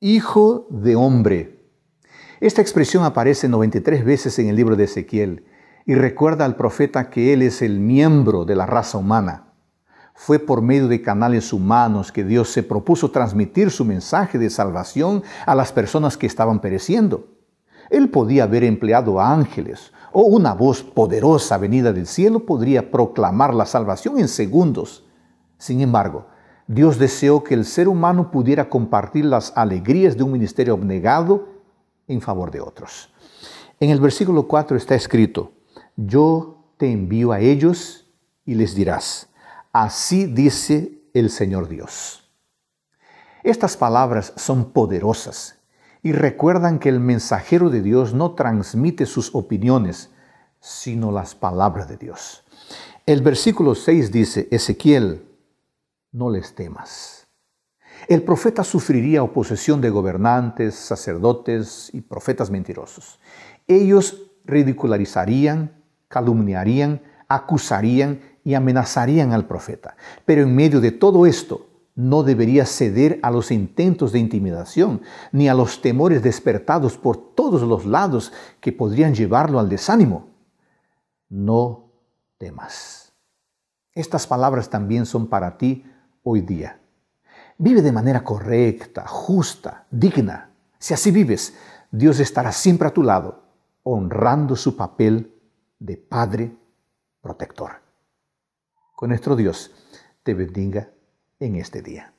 hijo de hombre. Esta expresión aparece 93 veces en el libro de Ezequiel y recuerda al profeta que él es el miembro de la raza humana. Fue por medio de canales humanos que Dios se propuso transmitir su mensaje de salvación a las personas que estaban pereciendo. Él podía haber empleado a ángeles o una voz poderosa venida del cielo podría proclamar la salvación en segundos. Sin embargo, Dios deseó que el ser humano pudiera compartir las alegrías de un ministerio abnegado en favor de otros. En el versículo 4 está escrito, yo te envío a ellos y les dirás, así dice el Señor Dios. Estas palabras son poderosas y recuerdan que el mensajero de Dios no transmite sus opiniones, sino las palabras de Dios. El versículo 6 dice, Ezequiel, no les temas. El profeta sufriría oposición de gobernantes, sacerdotes y profetas mentirosos. Ellos ridicularizarían, calumniarían, acusarían y amenazarían al profeta. Pero en medio de todo esto, no debería ceder a los intentos de intimidación ni a los temores despertados por todos los lados que podrían llevarlo al desánimo. No temas. Estas palabras también son para ti hoy día. Vive de manera correcta, justa, digna. Si así vives, Dios estará siempre a tu lado, honrando su papel de Padre protector. Con nuestro Dios te bendiga en este día.